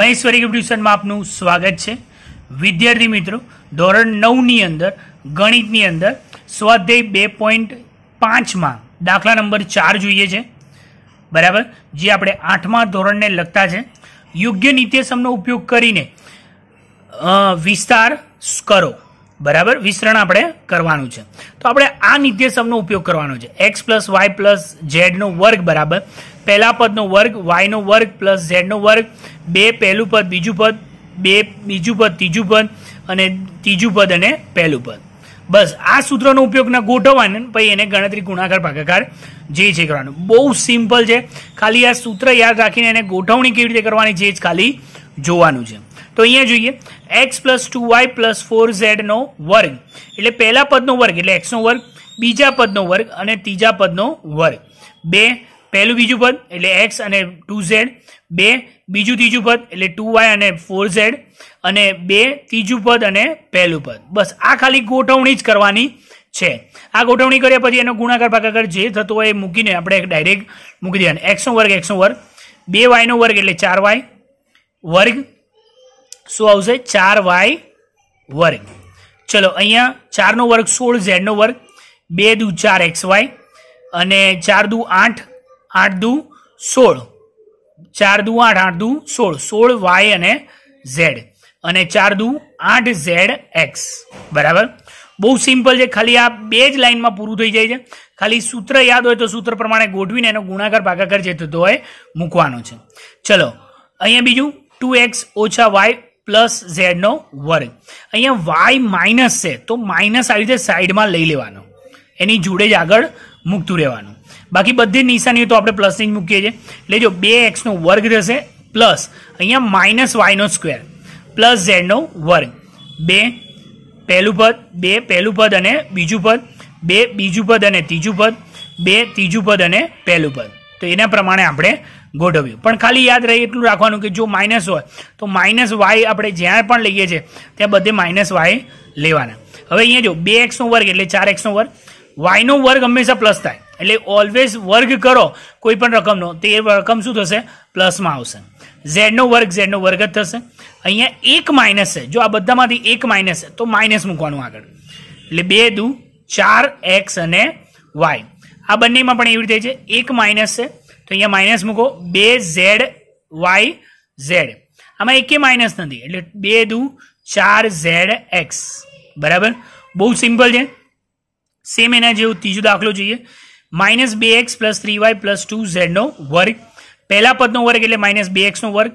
મહેશ્વરી ટ્યુશનમાં આપનું સ્વાગત છે વિદ્યાર્થી મિત્રો ધોરણ નવની અંદર ગણિતની અંદર સ્વાધ્યાય બે પોઈન્ટ પાંચમાં દાખલા નંબર ચાર જોઈએ છે બરાબર જે આપણે આઠમા ધોરણને લગતા છે યોગ્ય નિત્યસમનો ઉપયોગ કરીને વિસ્તાર કરો બરાબર વિસ્તરણ આપણે કરવાનું છે તો આપણે આ નિર્દેશમનો ઉપયોગ કરવાનો છે એક્સ પ્લસ વાય પ્લસ ઝેડનો વર્ગ બરાબર પહેલા પદનો વર્ગ વાયનો વર્ગ પ્લસ ઝેડનો વર્ગ બે પહેલું પદ બીજું પદ બે બીજું પદ ત્રીજું પદ અને ત્રીજું પદ અને પહેલું પદ બસ આ સૂત્રનો ઉપયોગ ના ગોઠવવાને પછી એને ગણતરી ગુણાકાર ભાગાકાર જે છે કરવાનું બહુ સિમ્પલ છે ખાલી આ સૂત્ર યાદ રાખીને એને ગોઠવણી કેવી રીતે કરવાની છે એ જ ખાલી જોવાનું છે તો અહીંયા જોઈએ x plus two y plus four ઝેડનો વર્ગ એટલે પહેલા પદનો વર્ગ એટલે એક્સનો વર્ગ બીજા પદનો વર્ગ અને ત્રીજા પદનો વર્ગ બે પહેલું બીજું પદ એટલે એક્સ અને ટુ ઝેડ બે બીજું ત્રીજું પદ એટલે ટુ વાય અને ફોર ઝેડ અને બે ત્રીજું પદ અને પહેલું પદ બસ આ ખાલી ગોઠવણી જ કરવાની છે આ ગોઠવણી કર્યા પછી એનો ગુણાકાર ભાગાકાર જે થતો હોય એ મૂકીને આપણે ડાયરેક્ટ મૂકી દેવાનું એક્સનો વર્ગ એક્સનો વર્ગ બે વાયનો વર્ગ એટલે ચાર વાય વર્ગ શું આવશે ચાર વાય વર્ગ ચલો અહીંયા ચારનો વર્ગ સોળ ઝેડનો વર્ગ બે દુ ચાર એક્સ વાય અને ચાર દુ આઠ આઠ દુ સોળ ચાર દુ આઠ આઠ દુ સોળ સોળ વાય અને ઝેડ અને ચાર દુ આઠ ઝેડ એક્સ બરાબર બહુ સિમ્પલ છે ખાલી આ બે જ લાઇનમાં પૂરું થઈ જાય છે ખાલી સૂત્ર યાદ હોય તો સૂત્ર પ્રમાણે ગોઠવીને એનો ગુણાકાર ભાગાકાર જે થતો હોય મૂકવાનો છે ચલો અહીંયા બીજું ટુ એક્સ ઓછા વાય પ્લસ ઝેડનો વર્ગ અહીંયા વાય માઇનસ છે તો માઇનસ આવી રીતે સાઈડમાં લઈ લેવાનો એની જોડે જ આગળ મૂકતું રહેવાનું બાકી બધી નિશાનીઓ તો આપણે પ્લસની જ મૂકીએ છીએ એટલે જો બે એક્સનો વર્ગ રહેશે પ્લસ અહીંયા માઇનસ વાયનો સ્ક્વેર પ્લસ ઝેડનો વર્ગ બે પહેલું પદ બે પહેલું પદ અને બીજું પદ બે બીજું પદ અને ત્રીજું પદ બે ત્રીજું પદ અને પહેલું પદ તો એના પ્રમાણે આપણે ગોઠવ્યું પણ ખાલી યાદ રહે એટલું રાખવાનું કે જો માઇનસ હોય તો માઇનસ વાય આપણે જ્યાં પણ લઈએ છીએ ત્યાં બધે માઇનસ વાય લેવાના હવે અહીંયા જો બે એક્સનો વર્ગ એટલે ચાર એક્સનો વર્ગ વાયનો વર્ગ હંમેશા પ્લસ થાય એટલે ઓલવેઝ વર્ગ કરો કોઈ પણ રકમનો તે રકમ શું થશે પ્લસમાં આવશે ઝેડનો વર્ગ ઝેડનો વર્ગ જ થશે અહીંયા એક માઇનસ છે જો આ બધામાંથી એક માઇનસ છે તો માઇનસ મૂકવાનું આગળ એટલે બે દુ ચાર એક્સ અને વાય આ બંનેમાં પણ એવી રીતે છે એક માઇનસ છે तो अँ माइनस मूको बे झेड वाय झेड आम एक माइनस नहीं दू चार झेड एक्स बराबर बहुत सीम्पल है सेम एना जो तीजो दाखिल जुए माइनस बे x plus three y plus two z नो वर्ग पहला पद ना वर्ग एट माइनस बे एक्स ना वर्ग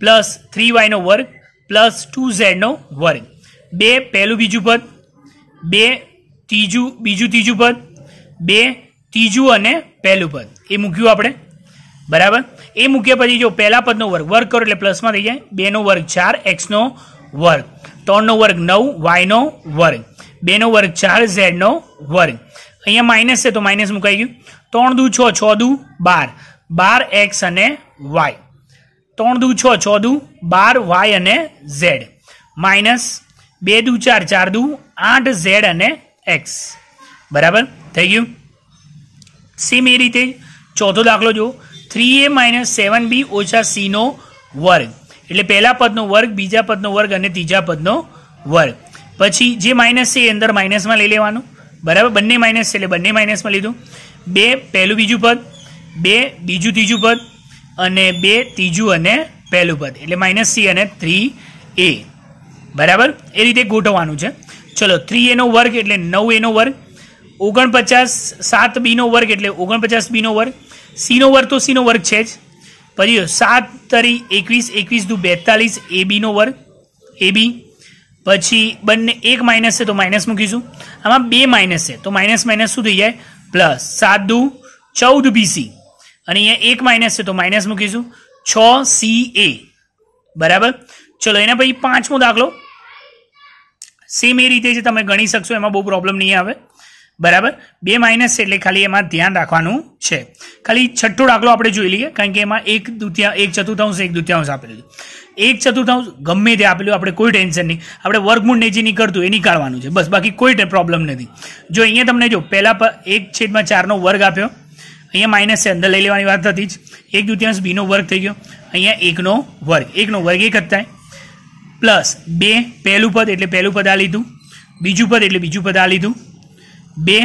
प्लस थ्री वाय ना वर्ग प्लस टू झेड नो वर्ग बे पहलू बीजू पद बे तीजू बीजू तीजू पद बे ત્રીજું અને પહેલું પદ એ મૂક્યું આપણે બરાબર એ મૂક્યા પછી જો પહેલા પદનો વર્ગ વર્ગ કરો એટલે પ્લસમાં થઈ જાય બેનો વર્ગ ચાર એક્સનો વર્ગ ત્રણનો વર્ગ નવ વાયનો વર્ગ બેનો વર્ગ ચાર ઝેડનો વર્ગ અહીંયા માઇનસ છે તો માઇનસ મુકાઈ ગયું ત્રણ દુ છ છ દુ બાર બાર એક્સ અને વાય ત્રણ દુ છ છ દુ બાર વાય અને ઝેડ માઇનસ બે દુ ચાર ચાર દુ આઠ ઝેડ અને એક્સ બરાબર થઈ ગયું સેમ એ રીતે ચોથો દાખલો જો થ્રી એ માઇનસ સેવન બી ઓછા સીનો વર્ગ એટલે પહેલા પદનો વર્ગ બીજા પદનો વર્ગ અને ત્રીજા પદનો વર્ગ પછી જે માઇનસ છે એ અંદર માઇનસમાં લઈ લેવાનું બરાબર બંને માઇનસ છે એટલે બંને માઇનસમાં લીધું બે પહેલું બીજું પદ બે બીજું ત્રીજું પદ અને બે ત્રીજું અને પહેલું પદ એટલે માઇનસ સી અને થ્રી એ બરાબર એ રીતે ગોઠવવાનું છે ચલો થ્રી એનો વર્ગ એટલે નવ એનો વર્ગ ઓગણપચાસ સાત બીનો વર્ગ એટલે ઓગણપચાસ બીનો વર્ગ સીનો વર્ગ તો સીનો વર્ગ છે જ પછી સાત તરી એકવીસ એકવીસ દુ બેતાલીસ એ બીનો વર્ગ એ બી પછી બંને એક માઇનસ છે તો માઇનસ મૂકીશું આમાં બે માઇનસ છે તો માઇનસ માઇનસ શું થઈ જાય પ્લસ સાત દુ ચૌદ બી સી અને અહીંયા એક માઇનસ છે તો માઇનસ મૂકીશું છ સી એ બરાબર ચલો એના પછી પાંચમો દાખલો સેમ એ રીતે જે તમે ગણી શકશો એમાં બહુ પ્રોબ્લેમ નહીં આવે બરાબર બે માઇનસ એટલે ખાલી એમાં ધ્યાન રાખવાનું છે ખાલી છઠ્ઠો દાખલો આપણે જોઈ લઈએ કારણ કે એમાં એક દુતિયા એક ચતુર્થાંશ એક દુત્યાંશ આપેલું એક ચતુર્થાંશ ગમે તે આપેલું આપણે કોઈ ટેન્શન નહીં આપણે ને જે નીકળતું એ નીકાળવાનું છે બસ બાકી કોઈ પ્રોબ્લેમ નથી જો અહીંયા તમને જો પહેલાં એક છેદમાં ચારનો વર્ગ આપ્યો અહીંયા માઇનસ અંદર લઈ લેવાની વાત હતી જ એક દુત્યાંશ બીનો વર્ગ થઈ ગયો અહીંયા એકનો વર્ગ એકનો વર્ગ એક હતા પ્લસ બે પહેલું પદ એટલે પહેલું પદ આ લીધું બીજું પદ એટલે બીજું પદ આ લીધું બે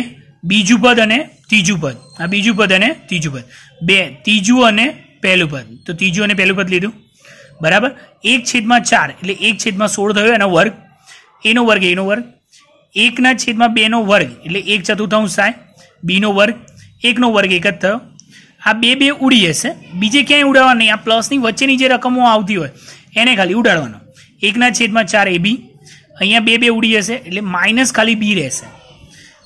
બીજું પદ અને ત્રીજું પદ આ બીજું પદ અને ત્રીજું પદ બે ત્રીજું અને પહેલું પદ તો ત્રીજું અને પહેલું પદ લીધું બરાબર એક છેદમાં ચાર એટલે એક છેદમાં સોળ થયો એનો વર્ગ એનો વર્ગ એનો વર્ગ એકના છેદમાં બેનો વર્ગ એટલે એક ચતુર્થાંશ થાય બીનો વર્ગ એકનો વર્ગ એક જ થયો આ બે બે ઉડી જશે બીજે ક્યાંય ઉડાવવા નહીં આ પ્લસની વચ્ચેની જે રકમો આવતી હોય એને ખાલી ઉડાડવાનો એકના છેદમાં ચાર એ બી અહીંયા બે બે ઉડી જશે એટલે માઇનસ ખાલી બી રહેશે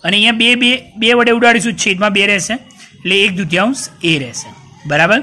અને અહીંયા બે બે બે વડે ઉડાડીશું છેદમાં બે રહેશે એટલે એક દુત્યાંશ એ રહેશે બરાબર